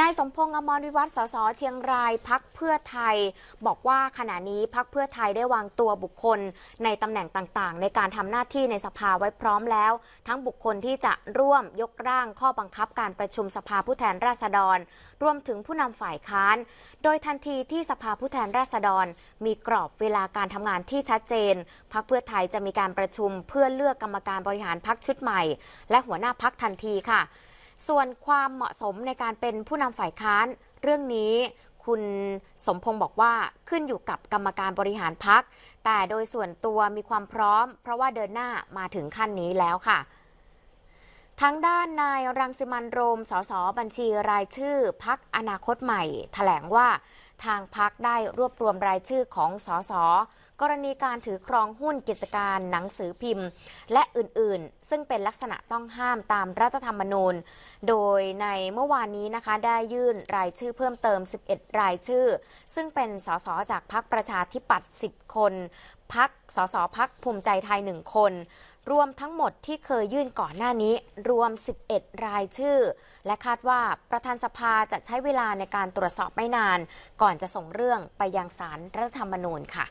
นายสมพงษ์อมรวิวัฒน์สสเชียงรายพักเพื่อไทย บอกว่าขณะนี้พักเพื่อไทยได้วางตัวบุคคล ในตำแหน่งต่างๆ ในการทำหน้าที่ในสภาไว้พร้อมแล้ว ทั้งบุคคลที่จะร่วม ยกร่างข้อบังคับการประชุมสภาผู้แทนราษฎรรวมถึงผู้นำฝ่ายค้าน โดยทันทีที่สภาผู้แทนราษฎร มีกรอบเวลาการทำงานที่ชัดเจนพักเพื่อไทยจะมีการประชุมเพื่อเลือกกรรมการบริหารพักชุดใหม่ และหัวหน้าพักทันทีค่ะส่วนความเหมาะสมในการเป็นผู้นำฝ่ายค้านเรื่องนี้คุณสมพงศ์บอกว่าขึ้นอยู่กับกรรมการบริหารพัก แต่โดยส่วนตัวมีความพร้อม เพราะว่าเดินหน้ามาถึงขั้นนี้แล้วค่ะทางด้านนายรังสิมันโรม สสบัญชีรายชื่อ พักอนาคตใหม่ถแถลงว่าทางพักได้รวบรวมรายชื่อของสสกรณีการถือครองหุ้นกิจการหนังสือพิมพ์ และอื่นๆซึ่งเป็นลักษณะต้องห้ามตามรัฐธรรมนูญ โดยในเมื่อ วานนี้นะคะได้ยื่นรายชื่อเพิ่มเติม 11 รายชื่อ ซึ่งเป็นสสจากพักประชาธิปัตย์ 10 คนพักสสพักภูมิใจไทยหนึ่งคน รวมทั้งหมดที่เคยยื่นก่อนหน้านี้ รวม 11 รายชื่อ และคาดว่าประธานสภาจะใช้เวลาในการตรวจสอบไม่นาน ก่อนจะส่งเรื่องไปยังสารรัฐธรรมนูญค่ะ